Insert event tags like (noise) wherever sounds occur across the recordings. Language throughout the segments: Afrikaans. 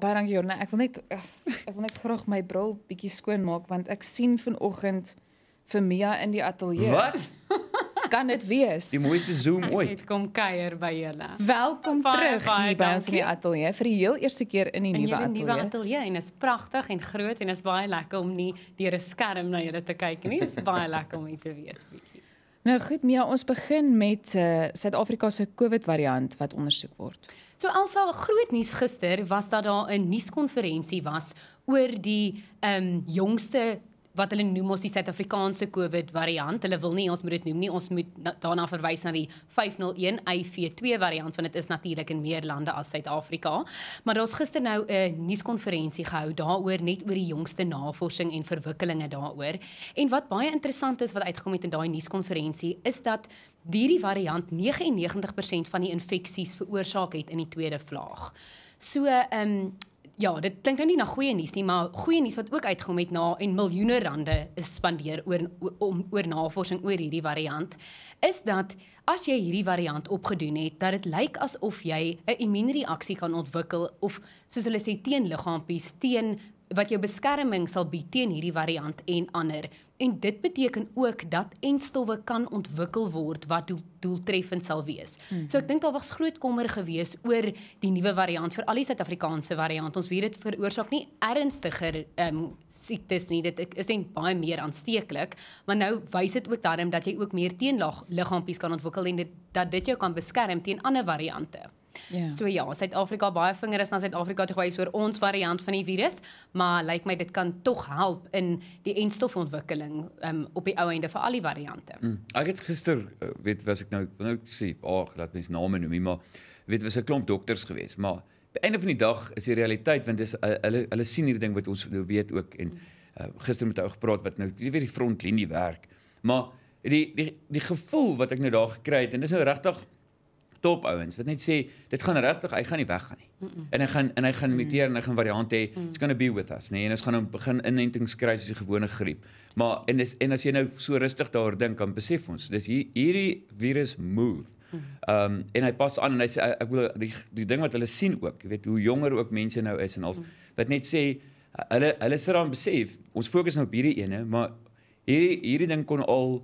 baie dankie Jorne. Nou, ek wil net ek wil net graag my bril bietjie skoon maak want ek sien vanoggend vir Mia in die ateljee. Wat? (laughs) kan dit wees? Die mooiste Zoom ooit. Ek kom kuier by julle. Welkom baie, terug baie, hier by ons in die ateljee vir die heel eerste keer in die nuwe ateljee. In die nuwe ateljee en is pragtig en groot en is baie lekker om nie deur 'n skerm na julle te kyk nie. Dit is baie lekker om hier te wees bietjie. Nou goed Mia, ons begin met uh, eh, Suid-Afrika se COVID-variant wat ondersoek word. So Elsa, groot nuus gister was dat daar 'n nuuskonferensie was oor die ehm um, jongste wat hulle noem ons die Suid-Afrikaanse COVID variant. Hulle wil nie ons moet dit noem nie. Ons moet na, daarna verwys na die 501IV2 variant want dit is natuurlik in meer lande as Suid-Afrika. Maar daar's gister nou 'n nuuskonferensie gehou daaroor net oor die jongste navorsing en verwikkelinge daaroor. En wat baie interessant is wat uitgekom het in daai nuuskonferensie is dat hierdie variant 99% van die infeksies veroorsaak het in die tweede vloeg. So, ehm um, ja, dit klink nou nie na goeie nuus nie, maar goeie nuus wat ook uitgekom het na en miljoene rande is spandeer oor om oor navorsing oor hierdie variant is dat as jy hierdie variant opgedoen het, dat dit lyk asof jy 'n immuunreaksie kan ontwikkel of soos hulle sê teen liggaampies, teen wat jou beskerming sal bied teen hierdie variant en ander. En dit beteken ook dat entstowwe kan ontwikkel word wat doeltreffend sal wees. Mm -hmm. So ek dink daar was groot kommer gewees oor die nuwe variant vir al die Suid-Afrikaanse variant. Ons weet dit veroorsaak nie ernstiger ehm um, siektes nie. Dit is net baie meer aansteeklik, maar nou wys dit ook daarom dat jy ook meer teenlag liggaampies kan ontwikkel en dit dat dit jou kan beskerm teen ander variante. Ja. So ja, Suid-Afrika baie vinger is na Suid-Afrika te gewys oor ons variant van die virus, maar lyk like my dit kan tog help in die enstofontwikkeling um, op die ou einde vir al die variante. Mm. Ek het gister eh, weet was ek nou nou sê, ag, laat mens name noem, maar weet was 'n klomp dokters gewees, maar by einde van die dag is die realiteit want dis eh, hulle hulle sien hierdie ding wat ons nou weet ook en uh, gister met ou gepraat wat nou weet die frontlinie werk. Maar die die die gevoel wat ek nou daar gekry het en dis nou regtig top ouens wat net sê dit gaan regtig hy gaan nie weggaan nie. Mm -mm. En hy gaan en hy gaan muteer mm. en hy gaan variant hê. Mm. It's going to be with us, nee. En ons gaan nou begin inentings kry soos 'n gewone griep. Maar en dis en as jy nou so rustig daar dink en besef ons, dis hier, hierdie virus move. Ehm um, en hy pas aan en hy sê ek wil die die ding wat hulle sien ook, jy weet hoe jonger ook mense nou is en al mm. wat net sê hulle hulle sit daar en besef ons fokus nou op hierdie ene, maar hierdie hierdie ding kon al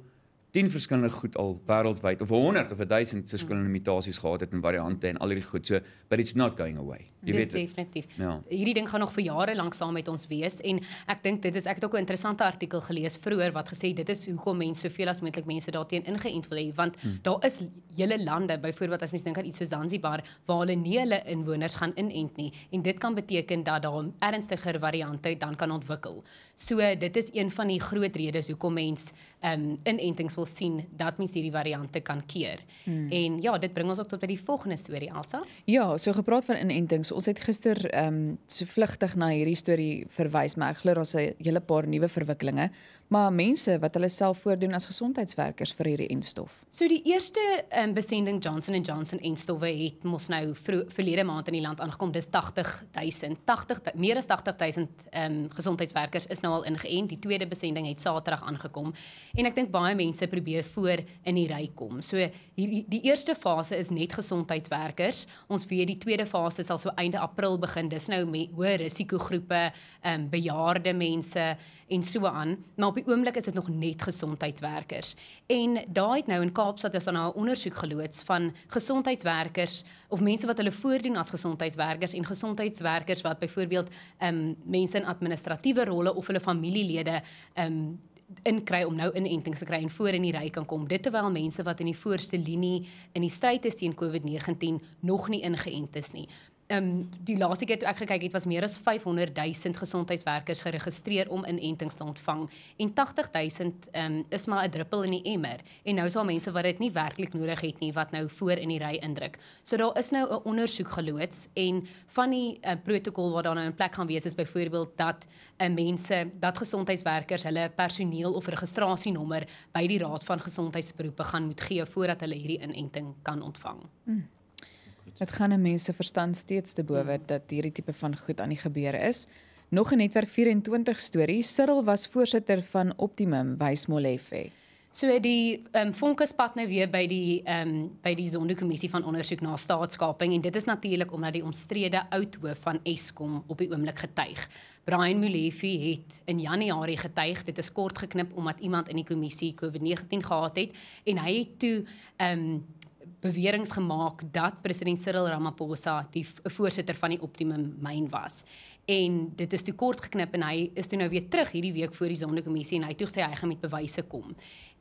10 verskillende goed al wêreldwyd of 100 of 1000 verskillende mm. mutasies gehad het en variante en al hierdie goed. So but it's not going away. Jy weet. Dis definitief. Ja. Hierdie ding gaan nog vir jare lank saam met ons wees en ek dink dit is ek het ook 'n interessante artikel gelees vroeër wat gesê dit is hoekom mense soveel as moontlik mense daarteen ingeënt wil hê want hmm. daar is hele lande byvoorbeeld as mens dink aan iets so Zanzibar waar hulle nie hulle inwoners gaan inent nie en dit kan beteken dat daar 'n ernstiger variante dan kan ontwikkel. So dit is een van die groot redes hoekom mense ehm um, inentings wil sien dat mens hierdie variante kan keer. Hmm. En ja, dit bring ons ook tot by die volgende storie Elsa. Ja, so gepraat van inentings. Ons het gister ehm um, so vlugtig na hierdie storie verwys, maar ek glo daar's 'n hele paar nuwe verwikkelinge, maar mense wat hulle self voordoen as gesondheidswerkers vir hierdie enstof. So die eerste ehm um, besending Johnson & Johnson enstowwe het mos nou verlede maand in die land aangekom. Dis 80000, 80 meer as 80000 ehm um, gesondheidswerkers is nou al ingeënt. Die tweede besending het Saterdag aangekom en ek dink baie mense probeer voor in die ry kom. So hier die eerste fase is net gesondheidswerkers. Ons weet die tweede fase sal so einde April begin. Dis nou met hoë risikogroepe, ehm um, bejaarde mense en so aan. Maar op die oomblik is dit nog net gesondheidswerkers. En daai het nou in Kaapstad is daar nou 'n ondersoek geloods van gesondheidswerkers of mense wat hulle voordien as gesondheidswerkers en gesondheidswerkers wat byvoorbeeld ehm um, mense in administratiewe rolle of hulle familielede ehm um, inkry om nou inentings te kry en voor in die ry kan kom. Dit terwyl mense wat in die voorste linie in die stryd is teen COVID-19 nog nie ingeënt is nie ehm um, die laaste keer toe ek gekyk het was meer as 500 000 gesondheidswerkers geregistreer om inentings te ontvang en 80 000 ehm um, is maar 'n druppel in die emmer en nou is daar mense wat dit nie werklik nodig het nie wat nou voor in die ry indruk. So daar is nou 'n ondersoek geloods en van die uh, protokol wat daar nou in plek gaan wees is byvoorbeeld dat 'n uh, eh, mense dat gesondheidswerkers hulle personeel of registrasienommer by die Raad van Gesondheidsberoepe gaan moet gee voordat hulle hierdie inenting kan ontvang. Hmm goed. Dit gaan 'n mens se verstand steeds te bowe ja. Hmm. dat hierdie tipe van goed aan die gebeur is. Nog 'n netwerk 24 storie. Cyril was voorsitter van Optimum Wysmolefe. So die ehm um, fonkes pad nou weer by die ehm um, by die Sonderkommissie van ondersoek na staatskaping en dit is natuurlik omdat die omstrede oudhoof van Eskom op die oomblik getuig. Brian Molefe het in Januarie getuig. Dit is kort geknip omdat iemand in die kommissie COVID-19 gehad het en hy het toe ehm um, beweringe gemaak dat president Cyril Ramaphosa die voorsitter van die Optimum Mine was. En dit is toe kort geknip en hy is toe nou weer terug hierdie week voor die Sonderkommissie en hy toe sê hy gaan met bewyse kom.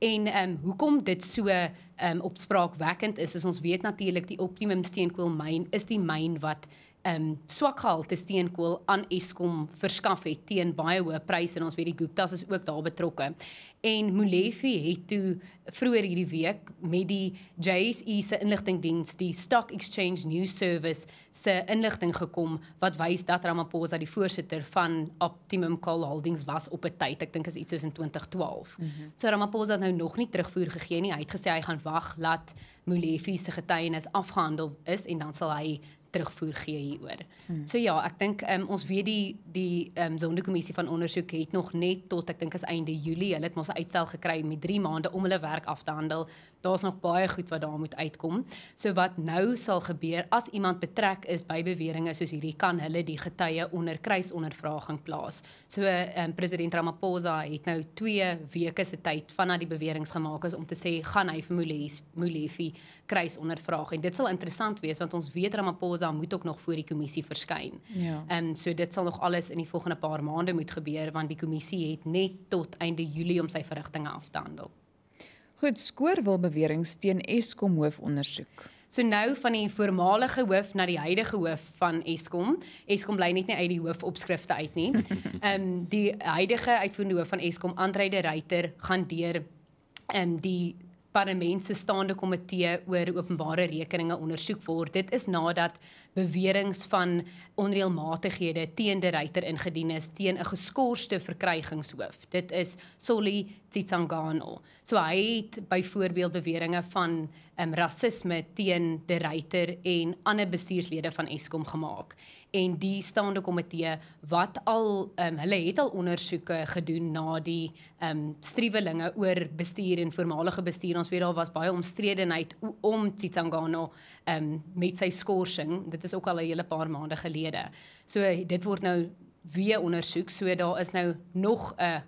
En ehm um, hoekom dit so ehm um, opspraakwekkend is, is ons weet natuurlik die Optimum Steenkool Mine is die myn wat ehm um, swak gehalte steenkool aan Eskom verskaf het teen baie hoë pryse en ons weet die Guptas is ook daar betrokke en Molefe het toe vroeër hierdie week met die JSE se inligtingdiens die Stock Exchange News Service se inligting gekom wat wys dat Ramaphosa die voorsitter van Optimum Coal Holdings was op 'n tyd ek dink is iets soos in 2012. Mm -hmm. So Ramaphosa het nou nog nie terugvoer gegee nie. Hy het gesê hy gaan wag laat Molefe se getuienis afgehandel is en dan sal hy terugvoer gee hieroor. Hmm. So ja, ek dink um, ons weet die die ehm um, sondekommissie van ondersoek het nog net tot ek dink is einde Julie, hulle het mos 'n uitstel gekry met 3 maande om hulle werk af te handel daar's nog baie goed wat daar moet uitkom. So wat nou sal gebeur as iemand betrek is by beweringe soos hierdie kan hulle die getuie onder kruisondervraging plaas. So um, president Ramaphosa het nou 2 weke se tyd vanaf die beweringe gemaak is om te sê gaan hy vir Molefe kruisondervraag en dit sal interessant wees want ons weet Ramaphosa moet ook nog voor die kommissie verskyn. Ja. Ehm um, so dit sal nog alles in die volgende paar maande moet gebeur want die kommissie het net tot einde Julie om sy verrigtinge af te handel. Goed, skoor wil beweringe teen Eskom hoof ondersoek. So nou van die voormalige hoof na die huidige hoof van Eskom. Eskom bly net nie uit die hoofopskrifte uit nie. (laughs) Ehm um, die huidige uitvoerende hoof van Eskom, Andre de Ruyter, gaan deur ehm um, die parlement se staande komitee oor openbare rekeninge ondersoek word. Dit is nadat beweringe van onreëlmatighede teen die ryter ingedien is teen 'n geskorste verkrygingshoof. Dit is Solly Tsitsangano. So hy het byvoorbeeld beweringe van um, rasisme teen die ryter en ander bestuurslede van Eskom gemaak. En die staande komitee wat al um, hulle het al ondersoeke gedoen na die um, striwelinge oor bestuur en voormalige bestuur. Ons weet daar was baie omstredenheid om Tsitsangano ehm um, met sy skorsing. Dit is ook al 'n hele paar maande gelede. So dit word nou weer ondersoek. So daar is nou nog 'n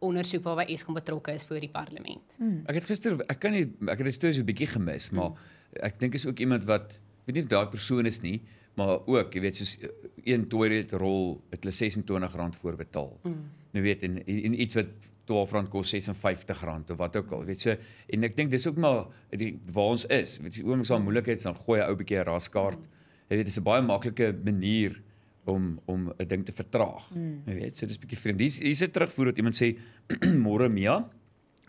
ondersoek waarby Eskom betrokke is vir die parlement. Hmm. Ek het gister ek kan nie ek het die storie so 'n bietjie gemis, hmm. maar hmm. ek dink is ook iemand wat weet nie daai persoon is nie maar ook jy weet soos eh, een toilet rol het hulle R26 voorbetaal. Hmm. Jy mm. weet en, en iets wat R12 kos R56 of wat ook al, weet jy. En ek dink dis ook maar die waar ons is. Weet jy, oomiks al moeilikheid dan gooi 'n ou bietjie 'n raskaart. Jy weet, dit is 'n baie maklike manier om om 'n ding te vertraag. Mm. Jy weet, so dis 'n bietjie vreemd. Dis is 'n terugvoer wat iemand sê (clears throat) môre Mia,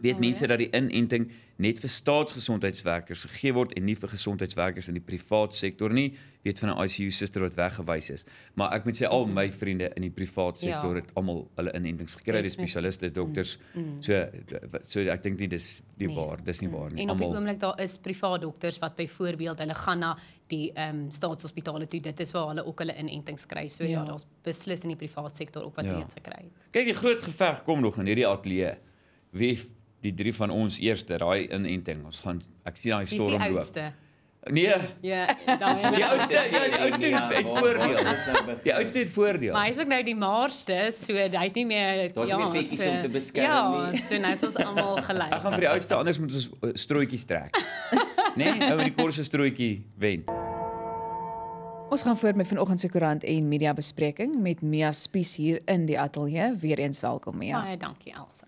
weet oh, mense dat die inenting net vir staatsgesondheidswerkers gegee word en nie vir gesondheidswerkers in die privaat sektor nie. Weet van 'n ICU suster wat weggewys is. Maar ek moet sê al my vriende in die privaat ja. sektor ja. het almal hulle inentings gekry, die spesialiste, mm, dokters. Mm. Mm. So so ek dink nie dis die nee. waar, dis nie mm. waar nie. En op die oomblik daar is privaat dokters wat byvoorbeeld hulle gaan na die ehm um, staatshospitale toe. Dit is waar hulle ook hulle inentings kry. So ja, ja daar's beslis in die privaat sektor ook wat ja. iets gekry het. Kyk, die groot geveg kom nog in hierdie ateljee. Wie die drie van ons eerste daai inenting. Ons gaan ek sien daai storm loop. Nee. Ja, dan die oudste, ja, die ja, oudste het, het ja, voordeel. Ja, nou die oudste het voordeel. Maar hy is ook nou die maarste, so hy het nie meer ja, nie meer so, om te beskerm ja, nie. Ja, so nou is ons almal (laughs) gelyk. Ek gaan vir die oudste anders moet ons eh, strootjies trek. Né? (laughs) Nee, Hou die korse strootjie wen. Ons gaan voort met vanoggend se koerant en media bespreking met Mia Spies hier in die ateljee. Weereens welkom, Mia. Baie dankie, Elsa.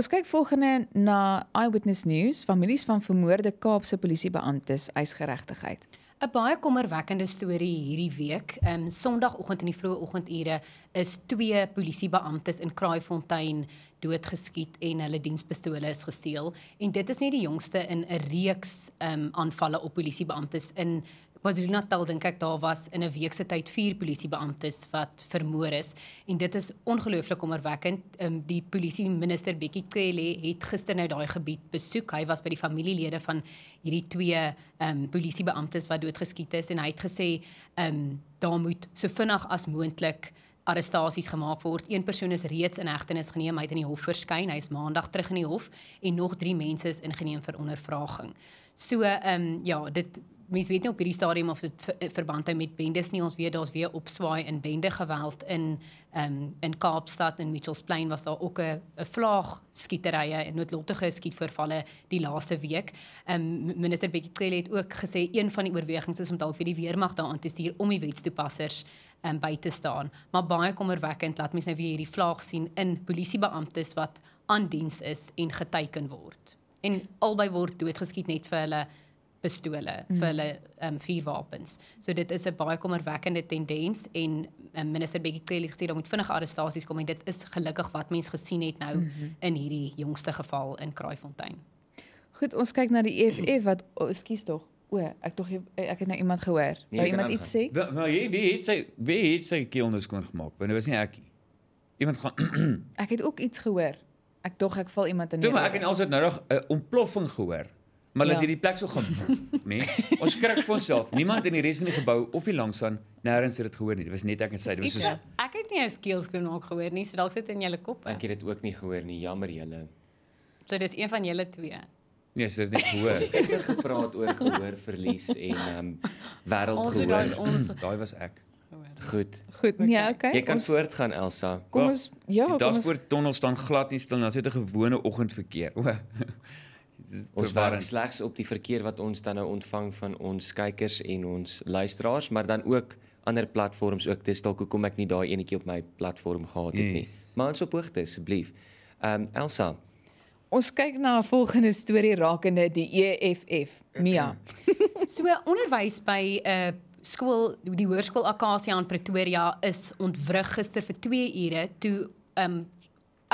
Ons kyk volgende na eyewitness news, families van vermoorde Kaapse polisiebeamptes eis geregtigheid. 'n Baie kommerwekkende storie hierdie week. Ehm um, Sondagoggend in die vroeë oggendure is twee polisiebeamptes in Kraaifontein doodgeskiet en hulle dienspistole is gesteel en dit is nie die jongste in 'n reeks ehm um, aanvalle op polisiebeamptes in KwaZulu-Natal well, dink ek daar was in 'n week se tyd vier polisiebeamptes wat vermoor is en dit is ongelooflik kommerwekkend. Ehm um, die polisie minister Bekkie Cele het gister nou daai gebied besoek. Hy was by die familielede van hierdie twee ehm um, polisiebeamptes wat doodgeskiet is en hy het gesê ehm um, daar moet so vinnig as moontlik arrestasies gemaak word. Een persoon is reeds in hegtenis geneem, hy het in die hof verskyn. Hy is maandag terug in die hof en nog 3 mense is ingeneem vir ondervraging. So ehm um, ja, dit mens weet nie op hierdie stadium of dit verband hou met bendes nie. Ons weet daar's weer opswaai in bende geweld in ehm um, in Kaapstad en Mitchells Plain was daar ook 'n 'n vlaag skieterye en noodlottige skietvoorvalle die laaste week. Ehm um, minister Bekkie het ook gesê een van die oorwegings is om dalk vir die weermag daaraan te stuur om die wetstoepassers ehm um, by te staan. Maar baie kommerwekkend laat mens nou weer hierdie vlaag sien in polisiebeamptes wat aan diens is en geteken word. En albei word doodgeskiet net vir hulle pistole mm. vir hulle um, ehm, vuurwapens. So dit is 'n baie kommerwekkende tendens en um, minister Bekkie Cele het gesê daar moet vinnige arrestasies kom en dit is gelukkig wat mens gesien het nou mm -hmm. in hierdie jongste geval in Kraaifontein. Goed, ons kyk na die EFF mhm. wat ekskuus oh, tog. O, ek tog ek het nou iemand gehoor. Nee, Wou iemand iets sê? Wel jy wie het sê wie het sê kielnes nou kon gemaak? Want dit was nie ek nie. Iemand gaan (clears throat) Ek het ook iets gehoor. Ek dog ek val iemand in. Toe maar ek en alsoos nou nog 'n uh, eh, ontploffing gehoor. Maar laat ja. hierdie plek so gaan, (laughs) né? Nee, ons skrik vir onsself. Niemand in die res van die gebou of hier langs aan nêrens het dit gehoor nie. Dit was net ek en sy. Dit was soos Ek het nie 'n skeel skoon maak gehoor nie. So dalk sit dit in julle kop. Ek het dit ook nie gehoor nie. Jammer julle. So dis een van julle twee. Nee, sy het nie gehoor. Ek het gepraat oor gehoor verlies en ehm um, wêreldgehoor. Ons gehoor. het dan ons (clears throat) daai was ek. Goed. Goed. Nee, ja, okay. Jy kan ons, voortgaan Elsa. Kom ons ja, kom ons. Daar's oor tonnels dan glad nie stil nie. Dit is 'n gewone oggendverkeer. O ons verwarrend. werk slegs op die verkeer wat ons dan nou ontvang van ons kykers en ons luisteraars, maar dan ook ander platforms ook. Dis dalk hoekom ek nie daai enetjie op my platform gehad het yes. nie. Maar ons op hoogte asseblief. Ehm um, Elsa. Ons kyk na 'n volgende storie rakende die EFF Mia. (laughs) so onderwys by 'n uh, eh, skool, die hoërskool Akasia in Pretoria is ontwrig gister vir 2 ure toe 'n um, ehm,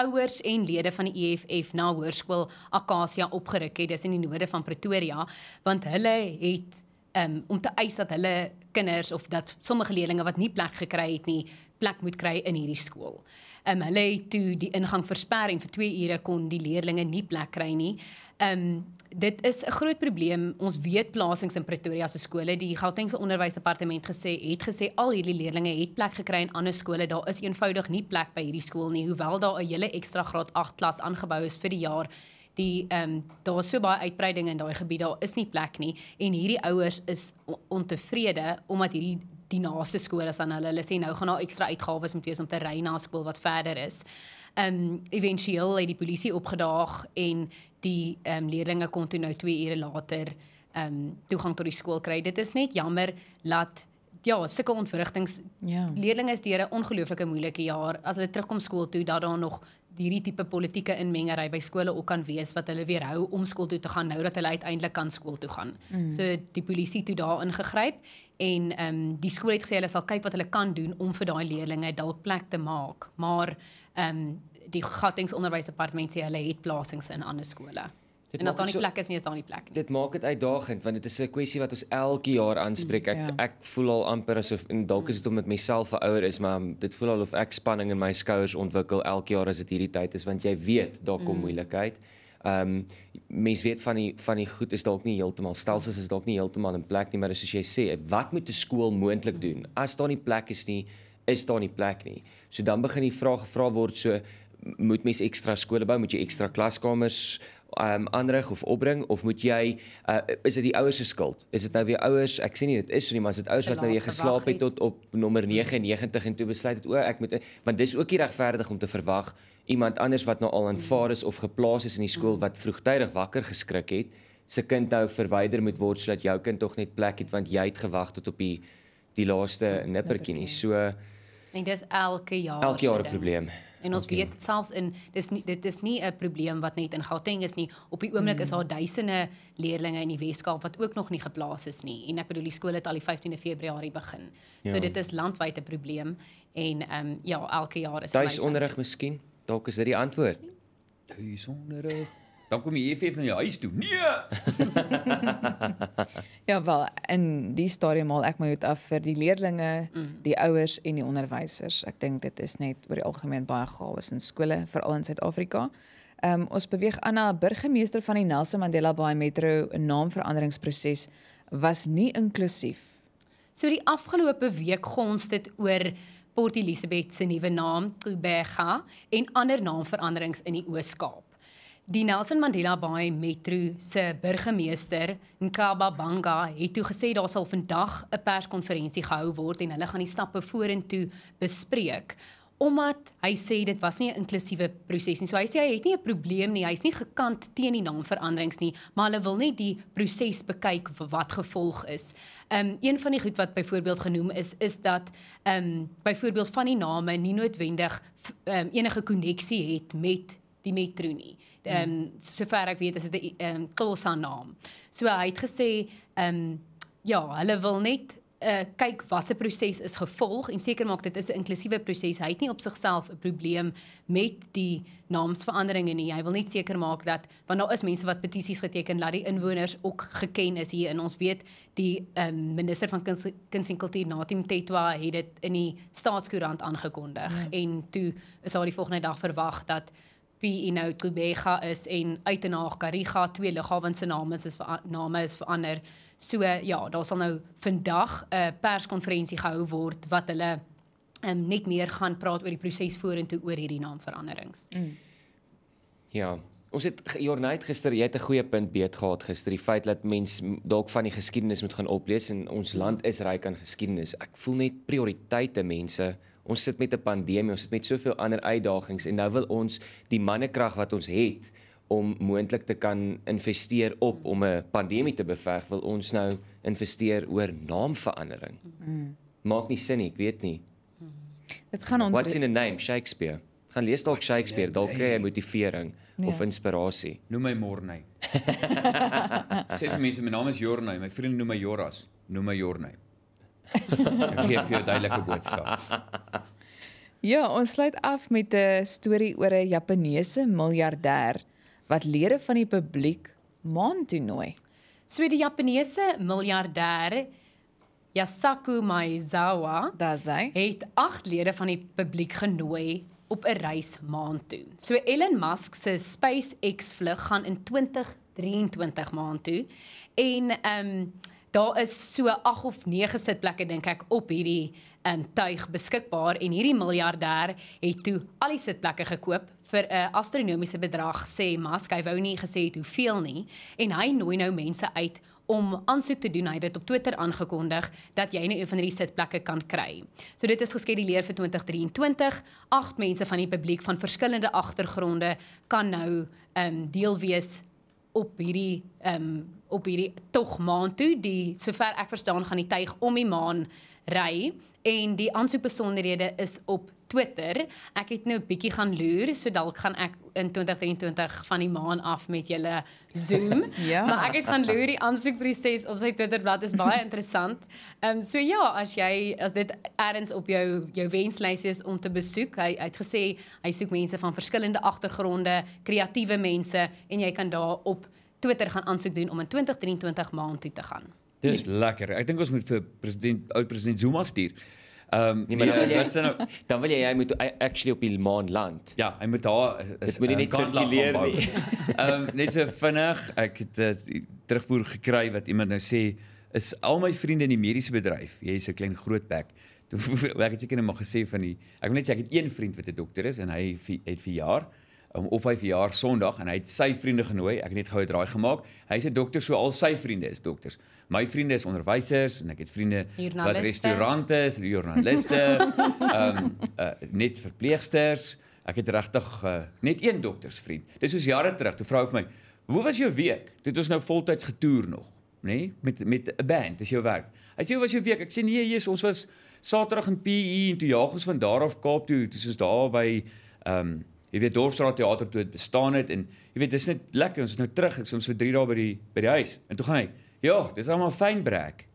ouers en lede van die EFF na hoërskool Akasia opgeruk het dis in die noorde van Pretoria want hulle het um, om te eis dat hulle kinders of dat sommige leerlinge wat nie plek gekry het nie plek moet kry in hierdie skool. Ehm um, hulle het toe die ingang versper en vir 2 ure kon die leerlinge nie plek kry nie. Ehm um, dit is 'n groot probleem. Ons weet plasings in Pretoria se skole, die Gautengse onderwysdepartement gesê het gesê al hierdie leerlinge het plek gekry in ander skole. Daar is eenvoudig nie plek by hierdie skool nie, hoewel daar 'n hele ekstra graad 8 klas aangebou is vir die jaar die ehm um, daar is so baie uitbreiding in daai gebied daar is nie plek nie en hierdie ouers is ontevrede omdat hierdie die naaste skool is aan hulle hulle sê nou gaan daar ekstra uitgawes moet wees om te ry na skool wat verder is. Ehm um, éventueel het die polisie opgedaag en die ehm um, leerdlinge kon toe nou 2 ure later ehm um, toegang tot die skool kry. Dit is net jammer dat Ja, sulke ontwrigtinge. Ja. Leerlinge is deur 'n ongelooflike moeilike jaar. As hulle terugkom skool toe, dat daar nog hierdie tipe politieke inmengery by skole ook kan wees wat hulle weerhou om skool toe te gaan nou dat hulle uiteindelik kan skool toe gaan. Mm. So die polisie toe daarin gegryp en ehm um, die skool het gesê hulle sal kyk wat hulle kan doen om vir daai leerdlinge dalk plek te maak, maar ehm um, die Gautengs onderwysdepartement sê hulle het plasings in ander skole dit en as daar nie so, plek is nie, is daar nie plek nie. Dit maak dit uitdagend want dit is 'n kwessie wat ons elke jaar aanspreek. Mm, ek ja. ek voel al amper asof en dalk is dit omdat myself verouder is, maar dit voel al of ek spanning in my skouers ontwikkel elke jaar as dit hierdie tyd is want jy weet daar kom mm. moeilikheid. Ehm um, mens weet van die van die goed is dalk nie heeltemal stelsels is dalk nie heeltemal in plek nie, maar soos jy sê, wat moet 'n skool moontlik doen? As daar nie plek is nie, is daar nie plek nie. So dan begin die vraag gevra word so moet mens ekstra skole bou, moet jy ekstra klaskamers uh um, aanrig of opbring of moet jy uh, is dit die ouers se skuld? Is dit nou weer ouers? Ek sien nie dit is so nie, maar is dit ouers wat nou jy geslaap het tot op nommer 99 mm. en toe besluit het o, ek moet want dis ook nie regverdig om te verwag iemand anders wat nou al mm. in fases of geplaas is in die skool mm. wat vroegtydig wakker geskrik het, se kind nou verwyder moet word sodat jou kind tog net plek het want jy het gewag tot op die die laaste nippertjie nie. So en dis elke jaar, elke jaar se probleem. Ding. En ons okay. weet selfs in dis nie, dit is nie 'n probleem wat net in Gauteng is nie. Op die oomblik is hmm. daar duisende leerders in die Weskaap wat ook nog nie geplaas is nie. En ek bedoel die skole het al die 15de Februarie begin. So ja. dit is landwyd 'n probleem en ehm um, ja, elke jaar is dit. Duis onderrig miskien. Dalk is dit die antwoord. Duis onderrig. Dan kom jy effe van die huis toe. Nee. (laughs) ja, wel, in die stadium al ek my hoed af vir die leerdlinge, mm. die ouers en die onderwysers. Ek dink dit is net oor die algemeen baie gawes in skole, veral in Suid-Afrika. Ehm um, ons beweeg aan na 'n burgemeester van die Nelson Mandela Bay Metro 'n naamveranderingsproses was nie inklusief. So die afgelope week gons dit oor Port Elizabeth se nuwe naam, Kubega en ander naamveranderings in die Oos-Kaap. Die Nelson Mandela Bay Metro se burgemeester, Nkaba Banga, het toe gesê daar sal vandag 'n perskonferensie gehou word en hulle gaan die stappe vorentoe bespreek. Omdat hy sê dit was nie 'n inklusiewe proses nie. So hy sê hy het nie 'n probleem nie. Hy's nie gekant teen die naamveranderings nie, maar hulle wil net die proses bekyk wat gevolg is. Um een van die goed wat byvoorbeeld genoem is is dat um byvoorbeeld van die name nie noodwendig um, enige koneksie het met die metro nie ehm um, sover ek weet is dit 'n um, ehm, Xhosa naam. So hy het gesê ehm um, ja, hulle wil net uh, kyk wat se proses is gevolg en seker maak dit is 'n inklusiewe proses. Hy het nie op sigself 'n probleem met die naamsveranderinge nie. Hy wil net seker maak dat want daar is mense wat petisies geteken laat die inwoners ook geken is hier en ons weet die um, minister van kuns, kuns en kultuur Natim Tetwa het dit in die staatskoerant aangekondig hmm. en toe is daar die volgende dag verwag dat PE nou Qubega is en Uitenhaag Kariga twee liggawens se name is name is verander. So ja, daar sal nou vandag 'n perskonferensie gehou word wat hulle um, net meer gaan praat oor die proses vorentoe oor hierdie naamveranderings. Mm. Ja. Ons het Jornait gister, jy het 'n goeie punt beet gehad gister. Die feit dat mens dalk van die geskiedenis moet gaan oplees en ons land is ryk aan geskiedenis. Ek voel net prioriteite mense ons sit met 'n pandemie, ons sit met soveel ander uitdagings en nou wil ons die mannekrag wat ons het om moontlik te kan investeer op om 'n pandemie te beveg, wil ons nou investeer oor naamverandering. Mm. Maak nie sin nie, ek weet nie. Dit gaan om What's in a name, Shakespeare? Gaan lees dalk Shakespeare, dalk kry jy motivering nee. of inspirasie. Noem my Morney. (laughs) Sê vir mense my naam is Jorney, my vriende noem my Joras, noem my Jorney vir jou duidelike boodskap. (laughs) Ja, ons sluit af met 'n storie oor 'n Japaneese miljardêr wat lede van die publiek maan toe nooi. So die Japaneese miljardêr Yasaku Maezawa, daai, het 8 lede van die publiek genooi op 'n reis maan toe. So Elon Musk se SpaceX vlug gaan in 2023 maan toe en ehm um, daar is so 8 of 9 sitplekke dink ek op hierdie um, tuig beskikbaar en hierdie miljardêr het toe al die sitplekke gekoop vir 'n astronomiese bedrag sê Musk hy wou nie gesê het hoeveel nie en hy nooi nou mense uit om aansoek te doen hy het dit op Twitter aangekondig dat jy nou een van hierdie sitplekke kan kry. So dit is geskeduleer vir 2023. Agt mense van die publiek van verskillende agtergronde kan nou ehm um, deel wees op hierdie ehm um, op hierdie tog maan toe. Die sover ek verstaan gaan die tuig om die maan ry en die aansoek besonderhede is op Twitter. Ek het nou 'n bietjie gaan loer, so dalk gaan ek in 2023 van die maan af met julle Zoom. (laughs) ja. Maar ek het gaan loer die aansoekproses op sy Twitterblad is baie interessant. Ehm um, so ja, as jy as dit ergens op jou jou wenslys is om te besoek, hy, hy het gesê hy soek mense van verskillende agtergronde, kreatiewe mense en jy kan daar op Twitter gaan aansoek doen om in 2023 maand toe te gaan. Dis nee. lekker. Ek dink ons moet vir president oud-president Zuma stuur. Ehm um, nee, ja, dan, nou, dan wil jy hy moet actually op die maan land. Ja, hy moet daar is moet net sirkuleer. (laughs) Ehm um, net so vinnig. Ek het uh, terugvoer gekry wat iemand nou sê is al my vriende in die mediese bedryf. Jy's 'n klein groot bek. Toe (laughs) ek het seker net maar gesê van die ek wil net sê ek het een vriend wat 'n dokter is en hy het vir jaar um, of hy vir jaar Sondag en hy het sy vriende genooi. Ek het net goue draai gemaak. Hy's 'n dokter so al sy vriende is dokters. My vriende is onderwysers en ek het vriende wat restaurante is, joernaliste, ehm (laughs) um, uh, net verpleegsters. Ek het regtig uh, net een doktersvriend. Dis soos jare terug, toe vra hy vir my, "Hoe was jou week?" Toe het ons nou voltyds getoer nog, nê, nee? met met 'n band. Dis jou werk. Hy sê, "Hoe was jou week?" Ek sê, "Nee, Jesus, ons was Saterdag in PE en toe jag ons van daar af Kaap toe, toe soos daar by ehm um, jy weet Dorpsraad teater toe het bestaan het en jy weet dis net lekker ons is nou terug ek soms vir 3 dae by die by die huis en toe gaan hy ja dis almal fyn break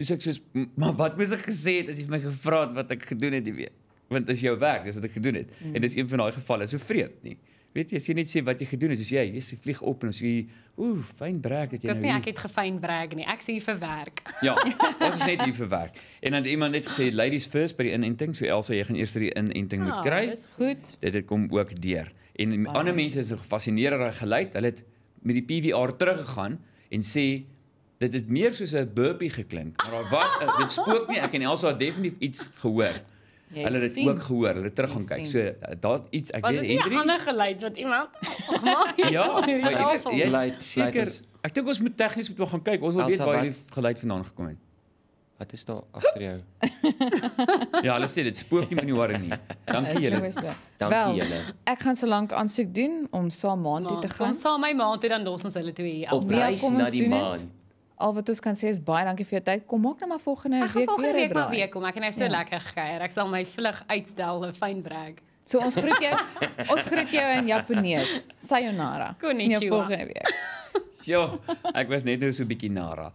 dis ek sê maar wat moes ek gesê het as jy my gevra het wat ek gedoen het die week want dis jou werk dis wat ek gedoen het mm. en dis een van daai gevalle so vreed nie Weet jy, as jy net sê wat jy gedoen het, soos jy, jy vlieg op en ons hier, ooh, fyn brak het jy nou. Nie, ek het gefyn brak nie. Ek sê vir werk. (laughs) Ja, ons is net hier vir werk. En dan iemand net gesê ladies first by die inenting, so Elsa, jy gaan eers die inenting moet ah, kry. Oh, dis goed. Dit het kom ook deur. En wow. ander mense is gefassineer deur daai geluid. Hulle het met die PVR teruggegaan en sê dit het meer soos 'n burpie geklink. Maar daar was dit spook nie. Ek en Elsa het definitief iets gehoor. Hulle het dit ook gehoor, hulle terug gaan kyk. So eh, daar iets ek weet Hendrik. Was dit 'n ander geluid wat iemand (laughs) maak? ja, dit is geluid, seker. Ek dink ons moet tegnies moet gaan kyk. Ons wil weet waar hierdie geluid vandaan gekom het. Wat is daar agter jou? (laughs) ja, hulle sê dit spook nie in Joare nie. Dankie julle. Dankie well, julle. Ek gaan so lank aansoek doen om saam maand toe te gaan. Kom saam my maand toe dan los ons hulle twee hier. Ja, ons reis na die maan. Het al wat ons kan sê is baie dankie vir jou tyd. Kom maak nou maar volgende Ach, week weer. Volgende week maar week kom. Ek het nou so ja. lekker gekuier. Ek sal my vlug uitstel, 'n fyn break. So ons groet jou. (laughs) ons groet jou in Japanees. Sayonara. Sien jou volgende week. (laughs) Sjoe, ek was net nou so 'n bietjie nara.